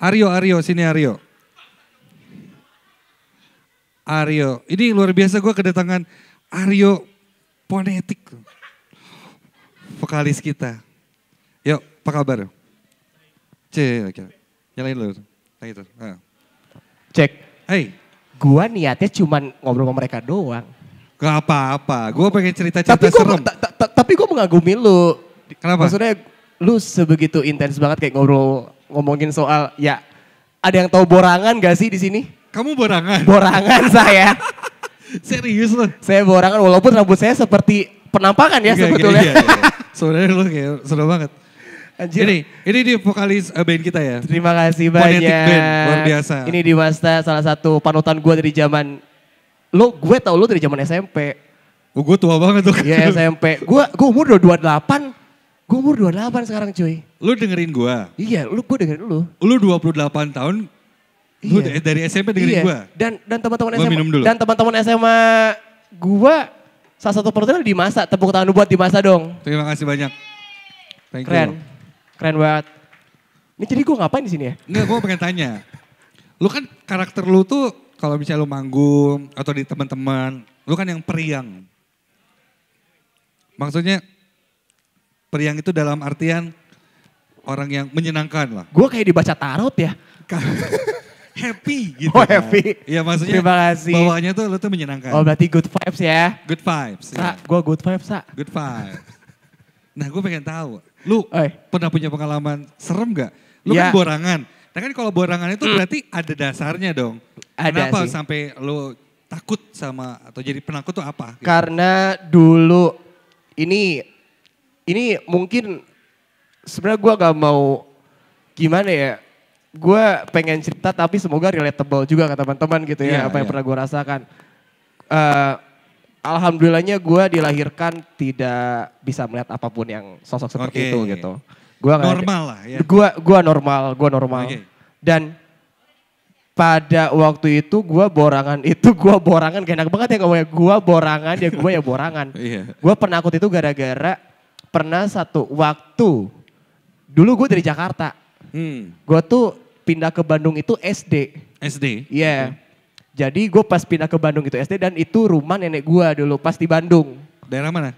Aryo, Aryo, sini Aryo. Aryo, ini luar biasa gue kedatangan Aryo Ponetik. Vokalis kita. Yuk, apa kabar? Cek, nyalain dulu. Nah, tuh. Gitu. Cek. Hey. gue niatnya cuma ngobrol sama mereka doang. Gak apa-apa, gue pengen cerita-cerita serem. tapi gue mengagumi lu. Kenapa? Maksudnya lu sebegitu intens banget kayak ngobrol ngomongin soal ya ada yang tahu borangan gak sih di sini? Kamu borangan? Borangan saya. Serius loh? Saya borangan walaupun rambut saya seperti penampakan ya sebetulnya. Sebenarnya lu kayak seru banget. Anjir. Ini, ini di vokalis eh, band kita ya. Terima kasih Ponetic banyak. band, luar biasa. Ini di Wasta salah satu panutan gue dari zaman lo gue tau lo dari zaman SMP. Oh, gue tua banget tuh. Iya SMP. Gue gue umur puluh 28. Gue umur 28 sekarang cuy. Lu dengerin gue? Iya, lu gue dengerin lu. Lu 28 tahun, iya. lu dari SMP dengerin iya. gue? Dan dan teman-teman SMA, minum dulu. dan teman-teman SMA gue salah satu pertanyaan di masa, tepuk tangan buat di masa dong. Terima kasih banyak. Thank keren, you. keren banget. Ini jadi gue ngapain di sini ya? Enggak, gue pengen tanya. Lu kan karakter lu tuh kalau misalnya lu manggung atau di teman-teman, lu kan yang periang. Maksudnya Periang itu dalam artian orang yang menyenangkan lah. Gue kayak dibaca tarot ya. happy gitu. Oh kan. happy. Iya maksudnya. Terima kasih. Bawaannya tuh lu tuh menyenangkan. Oh berarti good vibes ya. Good vibes. Iya. Sa, ya. gue good vibes sa. Good vibes. nah gue pengen tahu, lu Oi. pernah punya pengalaman serem gak? Lu kan ya. kan borangan. Nah kan kalau borangan itu hmm. berarti ada dasarnya dong. Ada Kenapa sih. sampai lu takut sama atau jadi penakut tuh apa? Gitu? Karena dulu ini ini mungkin sebenarnya gue gak mau gimana ya gue pengen cerita tapi semoga relatable juga ke teman-teman gitu ya yeah, apa yang iya. pernah gue rasakan uh, alhamdulillahnya gue dilahirkan tidak bisa melihat apapun yang sosok seperti okay. itu gitu gua normal lah ya gue gua normal gue normal okay. dan pada waktu itu gue borangan itu gue borangan gak enak banget ya ngomongnya gue borangan ya gue ya borangan iya. gue penakut itu gara-gara pernah satu waktu dulu gue dari Jakarta. Hmm. Gue tuh pindah ke Bandung itu SD. SD. Iya. Yeah. Hmm. Jadi gue pas pindah ke Bandung itu SD dan itu rumah nenek gue dulu pas di Bandung. Daerah mana?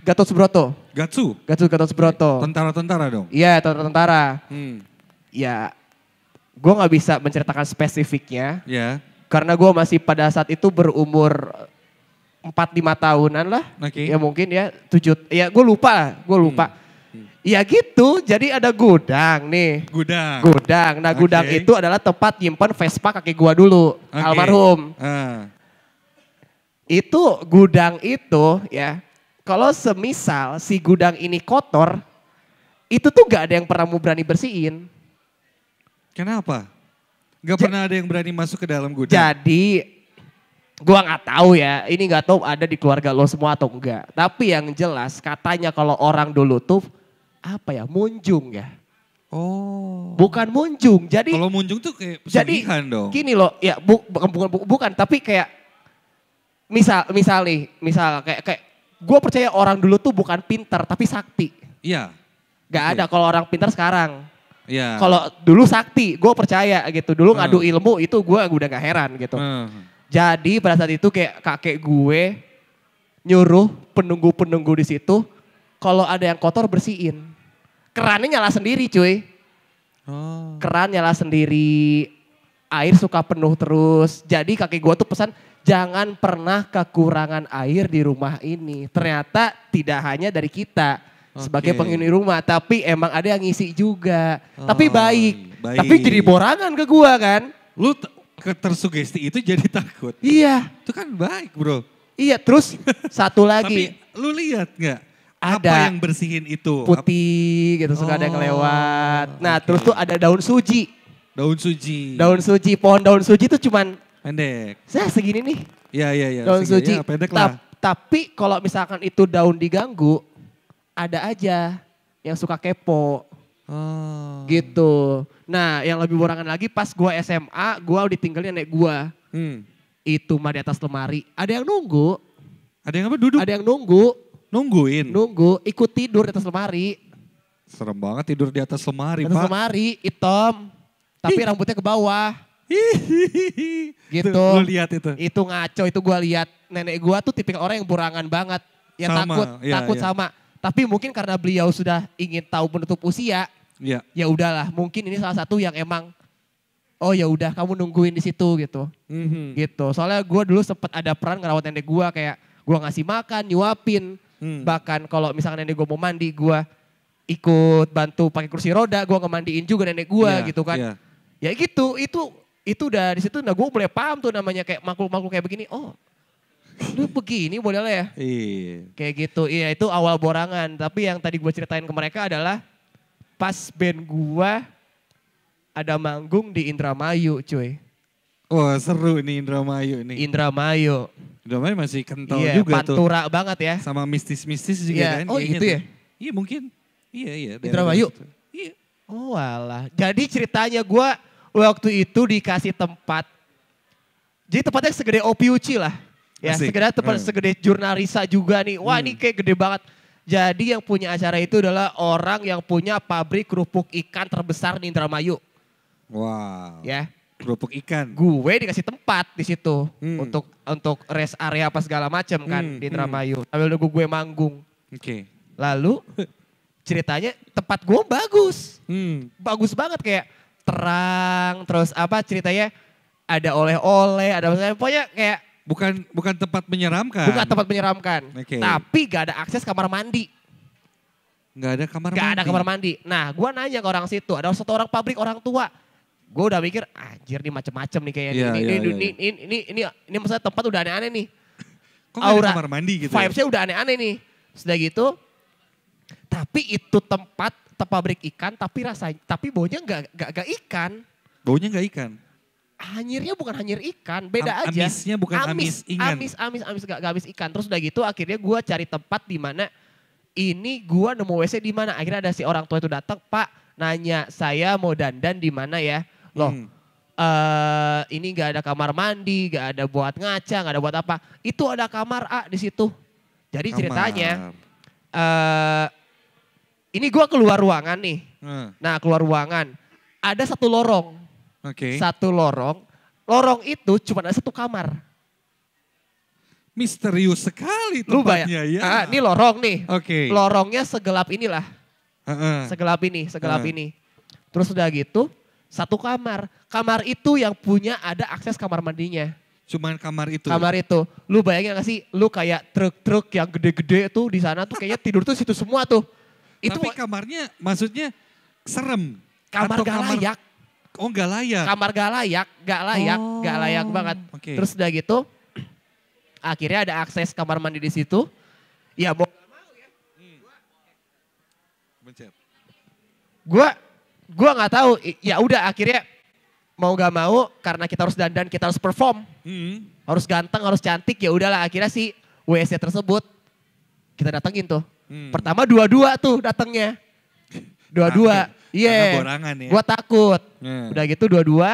Gatot Subroto. Gatsu? Gatsu Gatot Subroto. Tentara-tentara dong? Iya yeah, tentara-tentara. Hmm. Ya gue gak bisa menceritakan spesifiknya. Iya. Yeah. Karena gue masih pada saat itu berumur empat lima tahunan lah. Okay. Ya mungkin ya tujuh. Ya gue lupa gue hmm. lupa. Hmm. Ya gitu, jadi ada gudang nih. Gudang. Gudang. Nah gudang itu adalah tempat nyimpan Vespa kaki gua dulu, okay. almarhum. Uh. Itu gudang itu ya, kalau semisal si gudang ini kotor, itu tuh gak ada yang pernah mau berani bersihin. Kenapa? Gak pernah ada yang berani masuk ke dalam gudang. Jadi Gua nggak tahu ya, ini nggak tahu ada di keluarga lo semua atau enggak. Tapi yang jelas katanya kalau orang dulu tuh apa ya munjung ya. Oh. Bukan munjung. Jadi Kalau munjung tuh kayak jadi, dong. Gini loh, ya bu, bukan, bukan bukan tapi kayak misal misal nih, misal kayak kayak gue percaya orang dulu tuh bukan pinter tapi sakti. Iya. Gak okay. ada kalau orang pinter sekarang. Iya. Kalau dulu sakti, gue percaya gitu. Dulu ngadu uh. ilmu itu gue udah gak heran gitu. Uh. Jadi pada saat itu kayak kakek gue nyuruh penunggu-penunggu di situ kalau ada yang kotor bersihin. Kerannya nyala sendiri, cuy. Oh. Keran nyala sendiri. Air suka penuh terus. Jadi kakek gue tuh pesan jangan pernah kekurangan air di rumah ini. Ternyata tidak hanya dari kita okay. sebagai penghuni rumah, tapi emang ada yang ngisi juga. Oh, tapi baik. baik. Tapi jadi borangan ke gua kan. Lu ketersugesti itu jadi takut. Iya. Itu kan baik bro. Iya terus satu lagi. Tapi lu lihat gak? Ada apa yang bersihin itu? Putih gitu suka oh, ada yang oh, lewat. Nah okay. terus tuh ada daun suji. Daun suji. Daun suji. Pohon daun suji itu cuman pendek. Saya segini nih. Iya iya iya. Daun segini, suji. Ya, pendek lah. Ta tapi kalau misalkan itu daun diganggu, ada aja yang suka kepo. Oh. Gitu. Nah yang lebih borangan lagi pas gua SMA gue ditinggalin nenek gue. Hmm. Itu mah di atas lemari. Ada yang nunggu. Ada yang apa duduk? Ada yang nunggu. Nungguin? Nunggu, ikut tidur di atas lemari. Serem banget tidur di atas lemari di atas lemari, hitam. Tapi Hi. rambutnya ke bawah. Hihihi. gitu. Lu lihat itu. Itu ngaco itu gua lihat. Nenek gua tuh tipikal orang yang borangan banget. Yang sama, takut, ya, takut ya. sama. Tapi mungkin karena beliau sudah ingin tahu penutup usia, Ya. Ya udahlah, mungkin ini salah satu yang emang oh ya udah kamu nungguin di situ gitu. Mm-hmm. Gitu. Soalnya gue dulu sempet ada peran ngerawat nenek gue kayak gue ngasih makan, nyuapin. Hmm. Bahkan kalau misalnya nenek gue mau mandi, gue ikut bantu pakai kursi roda, gue ngemandiin juga nenek gue yeah, gitu kan. Yeah. Ya gitu, itu itu udah di situ nah gue mulai paham tuh namanya kayak makhluk-makhluk kayak begini. Oh, lu begini boleh lah ya. Iya. Kayak gitu. Iya, itu awal borangan. Tapi yang tadi gue ceritain ke mereka adalah pas band gua ada manggung di Indramayu cuy. Wah oh, seru nih Indramayu nih. Indramayu. Indramayu masih kental iya, juga pantura tuh. Pantura banget ya. Sama mistis-mistis juga iya. kan. Oh gitu ya? Iya mungkin. Iya iya. Indramayu? Iya. Oh alah. Jadi ceritanya gua waktu itu dikasih tempat. Jadi tempatnya segede OPUC lah. Ya, segede tempat hmm. segede jurnalisa juga nih. Wah, hmm. ini kayak gede banget. Jadi yang punya acara itu adalah orang yang punya pabrik kerupuk ikan terbesar di Indramayu. Wow. Ya. Kerupuk ikan. Gue dikasih tempat di situ hmm. untuk untuk rest area apa segala macam kan hmm. di hmm. Indramayu. Hmm. Sambil nunggu gue manggung. Oke. Okay. Lalu ceritanya tempat gue bagus. Hmm. Bagus banget kayak terang terus apa ceritanya ada oleh-oleh, ada apa pokoknya kayak Bukan bukan tempat menyeramkan. Bukan tempat menyeramkan. Okay. Tapi gak ada akses kamar mandi. Gak ada kamar gak mandi. ada kamar mandi. Nah, gua nanya ke orang situ, ada satu orang pabrik orang tua. Gue udah mikir, anjir nih macem-macem nih kayaknya. Yeah, ini, yeah, ini, yeah, ini, ini, iya. ini, ini, ini, ini, maksudnya tempat udah aneh-aneh nih. Kok Aura, kamar mandi gitu? Ya? vibesnya saya udah aneh-aneh nih. Sudah gitu, tapi itu tempat, tempat pabrik ikan, tapi rasanya, tapi baunya gak, gak, gak ikan. Baunya gak ikan? hanyirnya bukan hanyir ikan, beda Am, aja. Amisnya bukan amis, amis ingan. Amis, amis, amis, gak, gak amis ikan. Terus udah gitu akhirnya gue cari tempat di mana ini gue nemu WC di mana. Akhirnya ada si orang tua itu datang, Pak nanya saya mau dandan di mana ya? Loh, hmm. uh, ini gak ada kamar mandi, gak ada buat ngaca, gak ada buat apa. Itu ada kamar A di situ. Jadi kamar. ceritanya, uh, ini gue keluar ruangan nih. Hmm. Nah keluar ruangan, ada satu lorong Oke. Okay. Satu lorong. Lorong itu cuma ada satu kamar. Misterius sekali tempatnya Lu ya. Ah, ini lorong nih. Oke. Okay. Lorongnya segelap inilah. Uh -uh. Segelap ini, segelap uh -uh. ini. Terus udah gitu, satu kamar. Kamar itu yang punya ada akses kamar mandinya. Cuman kamar itu. Kamar itu. Lu bayangin gak sih, lu kayak truk-truk yang gede-gede tuh di sana tuh kayaknya tidur tuh situ semua tuh. Itu Tapi kamarnya maksudnya serem. Kamar gak layak. Oh nggak layak. Kamar nggak layak, nggak layak, oh. nggak oh. layak banget. Okay. Terus udah gitu, akhirnya ada akses kamar mandi di situ. Ya mau. Gue, ya. hmm. Gua, gua nggak tahu. Ya udah akhirnya mau gak mau karena kita harus dandan, kita harus perform, hmm. harus ganteng, harus cantik. Ya udahlah akhirnya si WC tersebut kita datengin tuh. Hmm. Pertama dua-dua tuh datangnya. Dua-dua. Nah, Iya. Yeah. borangan ya. Gue takut. Yeah. Udah gitu dua-dua,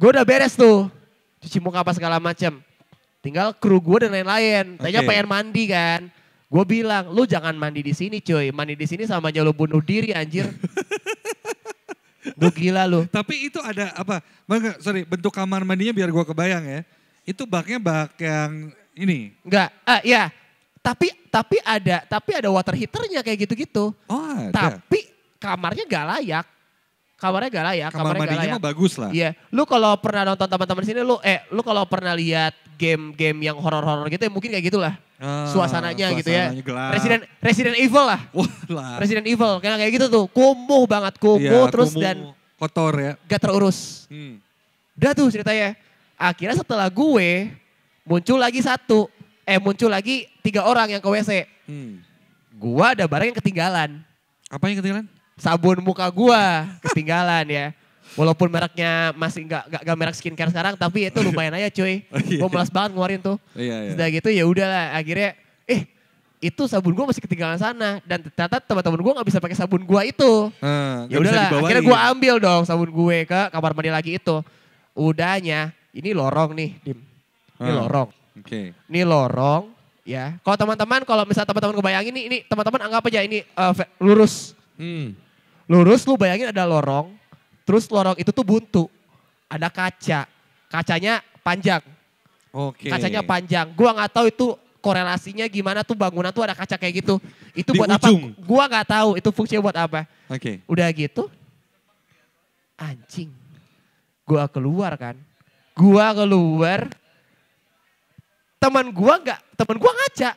gue udah beres tuh. Cuci muka apa segala macem. Tinggal kru gue dan lain-lain. Tanya okay. pengen mandi kan. Gue bilang, lu jangan mandi di sini cuy. Mandi di sini sama aja lu bunuh diri anjir. lu gila lu. Tapi itu ada apa? sorry, bentuk kamar mandinya biar gue kebayang ya. Itu baknya bak yang ini? Enggak, ah, ya. Tapi tapi ada tapi ada water heaternya kayak gitu-gitu. Oh, ada. Tapi kamarnya gak layak. Kamarnya gak layak. Kamar kamarnya gak layak. mah bagus lah. Iya. Lu kalau pernah nonton teman-teman sini, lu eh lu kalau pernah lihat game-game yang horor-horor gitu ya mungkin kayak gitulah. Uh, ah, suasananya, suasananya gitu ya. Gelap. Resident Resident Evil lah. Wah, Resident Evil kayak kayak gitu tuh. Kumuh banget, kumuh iya, terus kumuh, dan kotor ya. Gak terurus. Hmm. Udah tuh ceritanya. Akhirnya setelah gue muncul lagi satu, eh muncul lagi tiga orang yang ke WC. Hmm. Gua ada barang yang ketinggalan. Apa yang ketinggalan? sabun muka gua ketinggalan ya. Walaupun mereknya masih nggak nggak gak merek skincare sekarang, tapi itu lumayan aja cuy. Oh iya. Gue malas banget ngeluarin tuh. Iya, iya. Sudah gitu ya udahlah akhirnya, eh itu sabun gue masih ketinggalan sana dan ternyata teman-teman gue nggak bisa pakai sabun gue itu. Hmm, ya udahlah, akhirnya gue ambil dong sabun gue ke kamar mandi lagi itu. Udahnya, ini lorong nih, Dim. Ini hmm. lorong. Oke. Okay. Ini lorong, ya. Kalau teman-teman, kalau misalnya teman-teman kebayangin ini, ini teman-teman anggap aja ini uh, lurus. Hmm. Lurus lu bayangin ada lorong, terus lorong itu tuh buntu. Ada kaca, kacanya panjang. Oke. Okay. Kacanya panjang. Gua nggak tahu itu korelasinya gimana tuh bangunan tuh ada kaca kayak gitu. Itu Di buat ujung. apa? Gua nggak tahu itu fungsinya buat apa. Oke. Okay. Udah gitu anjing. Gua keluar kan. Gua keluar. Teman gua nggak, teman gua ngaca.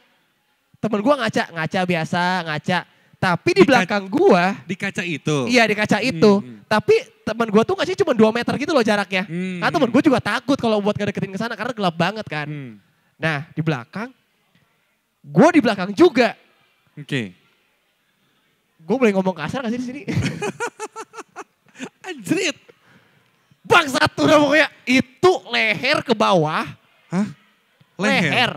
Teman gua ngaca, ngaca biasa, ngaca tapi di, di belakang gua di kaca itu. Iya, di kaca itu. Hmm. Tapi teman gua tuh nggak sih cuma 2 meter gitu loh jaraknya. Hmm. Nah, teman gua juga takut kalau buat gak deketin ke sana karena gelap banget kan. Hmm. Nah, di belakang gua di belakang juga. Oke. Okay. Gue boleh ngomong kasar gak sih di sini? Anjrit. Bang satu dong pokoknya itu leher ke bawah. Hah? Leher.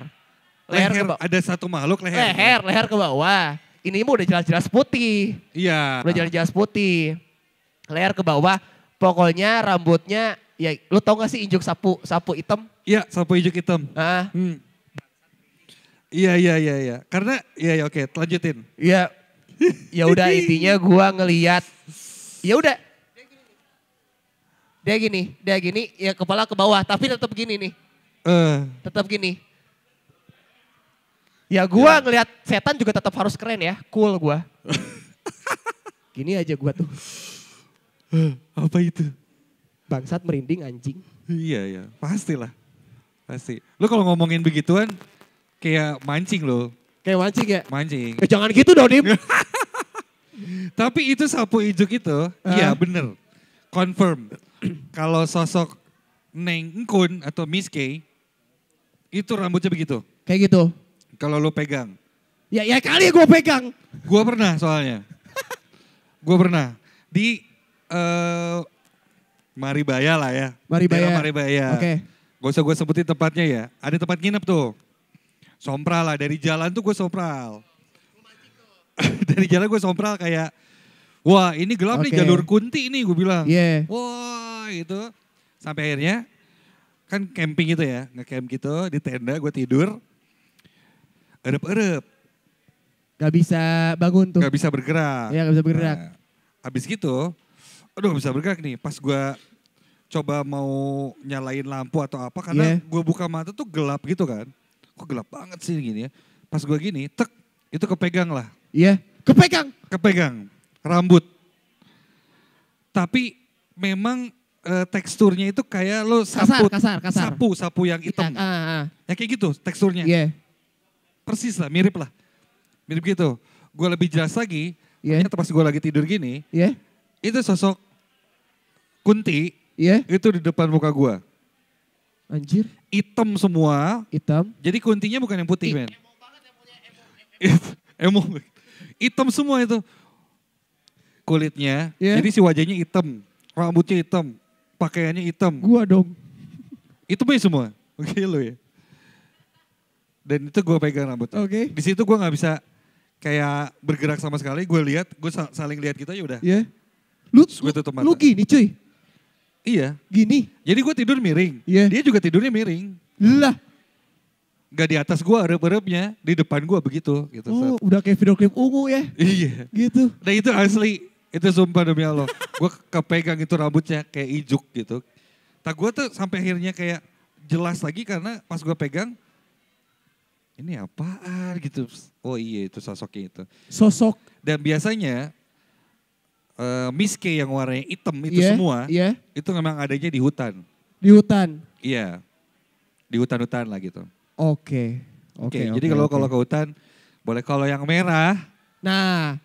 Leher. leher, leher ke bawah. ada satu makhluk leher. Leher, leher ke bawah ini mah udah jelas-jelas putih. Iya. Udah jelas-jelas putih. Layar ke bawah, pokoknya rambutnya ya lu tau gak sih injuk sapu sapu hitam? Iya, sapu injuk hitam. Ah. Hmm. Iya, iya, iya, iya. Karena iya ya oke, lanjutin. Iya. Ya udah intinya gua ngeliat ya udah dia gini, dia gini, ya kepala ke bawah, tapi tetap gini nih. Uh. Eh. Tetap gini. Ya gue yeah. ngelihat setan juga tetap harus keren ya, cool gue. Gini aja gue tuh. Eh, apa itu? Bangsat merinding anjing. Iya iya, pastilah. Pasti. Lu kalau ngomongin begituan kayak mancing lo. Kayak mancing ya? Mancing. Eh, jangan gitu dong, Dim. Tapi itu sapu ijuk itu, iya uh. bener. Confirm. kalau sosok Neng Kun atau Miss K, itu rambutnya begitu. Kayak gitu kalau lo pegang? Ya ya kali gue pegang. Gue pernah soalnya. gue pernah di uh, Maribaya lah ya. Maribaya. Daerah Maribaya. Oke. Okay. Gak usah gue sebutin tempatnya ya. Ada tempat nginep tuh. Sompral lah dari jalan tuh gue sompral. dari jalan gue sompral kayak wah ini gelap okay. nih jalur kunti ini gue bilang. Yeah. Wah gitu. Sampai akhirnya kan camping gitu ya, ngecamp gitu di tenda gue tidur erep-erep. Gak bisa bangun tuh. Gak bisa bergerak. Iya gak bisa bergerak. Nah, habis gitu, aduh gak bisa bergerak nih. Pas gue coba mau nyalain lampu atau apa, karena yeah. gue buka mata tuh gelap gitu kan. Kok gelap banget sih gini ya. Pas gue gini, tek, itu kepegang lah. Iya, yeah. kepegang. Kepegang, rambut. Tapi memang uh, teksturnya itu kayak lo sapu, kasar, kasar, kasar. sapu, sapu yang iya, hitam. Ah, ah, Ya kayak gitu teksturnya. Iya. Yeah persis lah, mirip lah. Mirip gitu. Gue lebih jelas lagi, yeah. ternyata pas gue lagi tidur gini, yeah. itu sosok Kunti, yeah. itu di depan muka gue. Anjir. Hitam semua. Hitam. Jadi kuntinya bukan yang putih, men. Emo banget Hitam semua itu. Kulitnya. Yeah. Jadi si wajahnya hitam. Rambutnya hitam. Pakaiannya hitam. Gua dong. Itu semua. Oke okay, lo ya dan itu gue pegang rambutnya. Oke. Okay. Di situ gue nggak bisa kayak bergerak sama sekali. Gue lihat, gue saling lihat kita gitu ya udah. Iya. Yeah. Lu, gue tuh teman. lu gini cuy? Iya. Gini? Jadi gue tidur miring. Iya. Yeah. Dia juga tidurnya miring. Lah. Gak di atas gue arep-arepnya, di depan gue begitu. Gitu, oh saat. udah kayak video klip ungu ya? Iya. Gitu. Nah itu asli, itu sumpah demi Allah. gue kepegang itu rambutnya kayak ijuk gitu. Tapi gue tuh sampai akhirnya kayak jelas lagi karena pas gue pegang, ini apaan gitu. Oh iya itu sosoknya itu. Sosok. Dan biasanya uh, eh, miske yang warnanya hitam itu yeah, semua, yeah. itu memang adanya di hutan. Di hutan. Iya, di hutan-hutan lah gitu. Oke. Okay. Oke. Okay, okay, jadi kalau okay. kalau ke hutan, boleh kalau yang merah. Nah.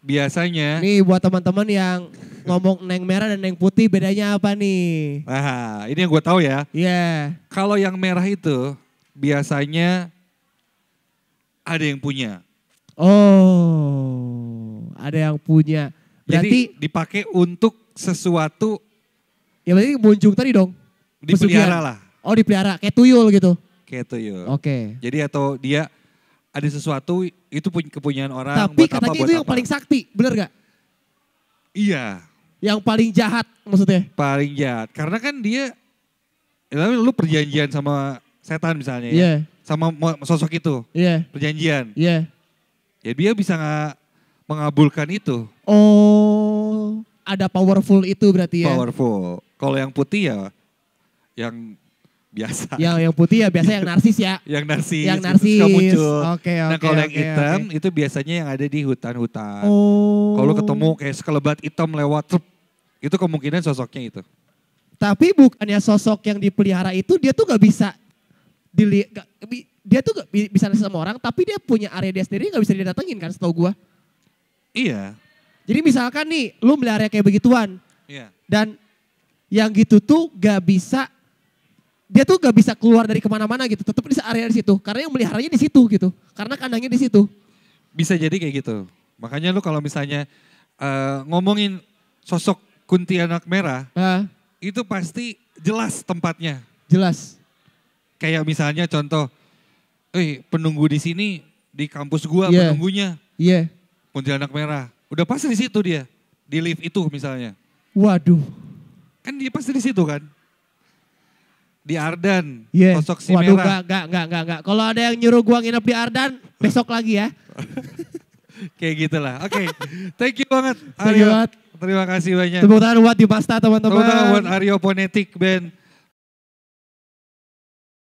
Biasanya. Nih buat teman-teman yang ngomong neng merah dan neng putih bedanya apa nih? Nah, ini yang gue tahu ya. Iya. Yeah. Kalau yang merah itu biasanya ada yang punya. Oh, ada yang punya. Berarti Jadi dipakai untuk sesuatu. Ya berarti muncung tadi dong. Dipelihara lah. Oh dipelihara, kayak tuyul gitu. Kayak tuyul. Oke. Okay. Jadi atau dia ada sesuatu itu punya kepunyaan orang. Tapi buat katanya apa, buat itu apa. yang paling sakti, bener gak? Iya. Yang paling jahat maksudnya? Paling jahat, karena kan dia, ya, lu perjanjian sama setan misalnya yeah. ya. Iya sama sosok itu. Yeah. Perjanjian. Iya. Yeah. Ya dia bisa nggak mengabulkan itu. Oh, ada powerful itu berarti ya. Powerful. Kalau yang putih ya yang biasa. Yang yang putih ya biasa yang narsis ya. yang narsis. Yang narsis. muncul. okay, Okay, nah, kalau okay, yang hitam okay. itu biasanya yang ada di hutan-hutan. Oh. Kalau ketemu kayak sekelebat hitam lewat trup, itu kemungkinan sosoknya itu. Tapi bukannya sosok yang dipelihara itu dia tuh gak bisa dilihat dia tuh gak bisa sama orang tapi dia punya area dia sendiri nggak bisa dia datengin kan setau gue Iya. Jadi misalkan nih lu beli area kayak begituan. Iya. Dan yang gitu tuh gak bisa dia tuh gak bisa keluar dari kemana-mana gitu, tetep di area di situ. Karena yang meliharanya di situ gitu, karena kandangnya di situ. Bisa jadi kayak gitu. Makanya lu kalau misalnya uh, ngomongin sosok anak merah, uh. itu pasti jelas tempatnya. Jelas. Kayak misalnya contoh, eh penunggu di sini di kampus gua yeah. penunggunya. Iya. Yeah. Kuntilanak merah. Udah pasti di situ dia. Di lift itu misalnya. Waduh. Kan dia pasti di situ kan? Di Ardan, yeah. sosok si Waduh, merah. Waduh, enggak, enggak, enggak, Kalau ada yang nyuruh gua nginep di Ardan, besok lagi ya. Kayak gitulah. Oke, okay. thank you banget. Thank you banyak, Terima kasih banyak. Tepuk tangan buat pasta teman-teman. Tepuk tangan buat Aryo Ponetik Band.